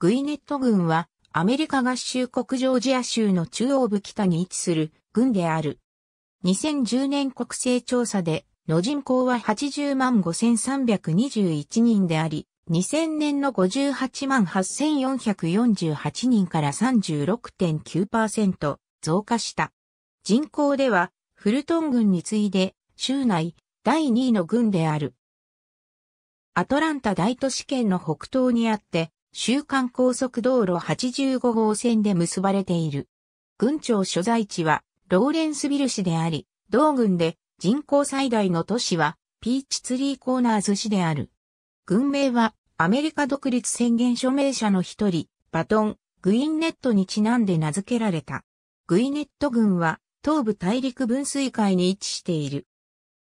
グイネット軍は、アメリカ合衆国ジョージア州の中央部北に位置する軍である。2010年国勢調査で、の人口は80万5321人であり、2000年の58万8448人から36.9%増加した。人口では、フルトン軍に次いで、州内第2位の軍である。アトランタ大都市圏の北東にあって、週間高速道路85号線で結ばれている。郡庁所在地はローレンスビル市であり、同郡で人口最大の都市はピーチツリーコーナーズ市である。郡名はアメリカ独立宣言署名者の一人、バトン、グインネットにちなんで名付けられた。グイネット郡は東部大陸分水海に位置している。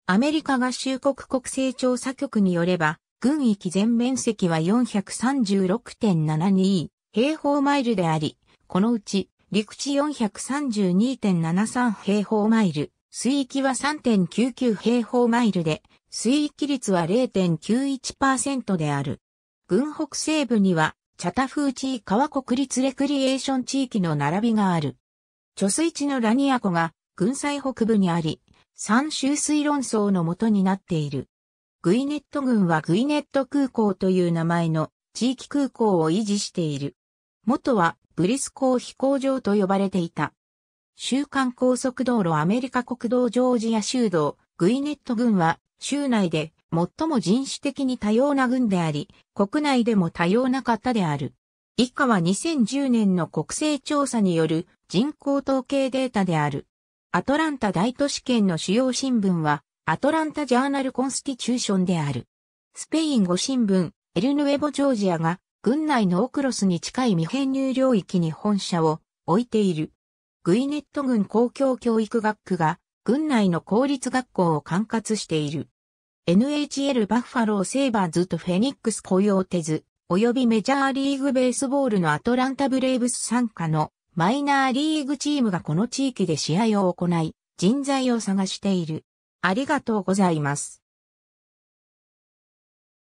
アメリカ合衆国国勢調査局によれば、軍域全面積は436.72平方マイルであり、このうち陸地432.73平方マイル、水域は3.99平方マイルで、水域率は0.91%である。軍北西部には、チャタフーチー川国立レクリエーション地域の並びがある。貯水池のラニア湖が、軍西北部にあり、三州水論争のもとになっている。グイネット軍はグイネット空港という名前の地域空港を維持している。元はブリス港飛行場と呼ばれていた。週間高速道路アメリカ国道ジョージア州道、グイネット軍は州内で最も人種的に多様な軍であり、国内でも多様な方である。以下は2010年の国勢調査による人口統計データである。アトランタ大都市圏の主要新聞はアトランタ・ジャーナル・コンスティチューションである。スペイン語新聞、エル・ヌエボ・ジョージアが、軍内のオクロスに近い未編入領域に本社を置いている。グイネット軍公共教育学区が、軍内の公立学校を管轄している。NHL バッファロー・セイバーズとフェニックス・雇用手図、及びメジャーリーグベースボールのアトランタ・ブレーブス参加のマイナーリーグチームがこの地域で試合を行い、人材を探している。ありがとうございます。